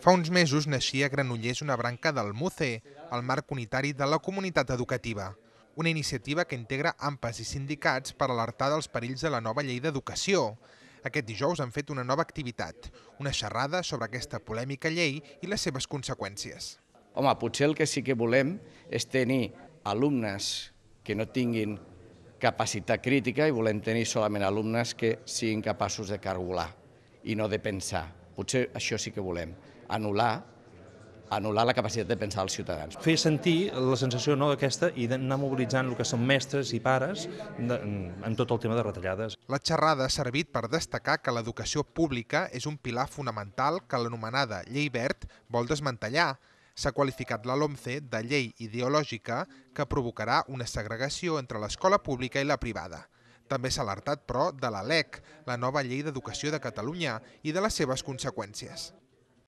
Fa uns mesos naixia a Granollers una branca del MUCE, el marc unitari de la comunitat educativa, una iniciativa que integra AMPAs i sindicats per alertar dels perills de la nova llei d'educació. Aquest dijous han fet una nova activitat, una xerrada sobre aquesta polèmica llei i les seves conseqüències. Home, potser el que sí que volem és tenir alumnes que no tinguin capacitat crítica i volem tenir solament alumnes que siguin capaços de cargolar i no de pensar. Potser això sí que volem, anul·lar anul·lar la capacitat de pensar els ciutadans. Fer sentir la sensació no aquesta i d'anar mobilitzant el que són mestres i pares de, en tot el tema de retallades. La xerrada ha servit per destacar que l'educació pública és un pilar fonamental que l'anomenada Llei Verd vol desmantellar. S'ha qualificat la LOMCE de llei ideològica que provocarà una segregació entre l'escola pública i la privada. També s'ha alertat, però, de la LEC, la nova llei d'educació de Catalunya, i de les seves conseqüències.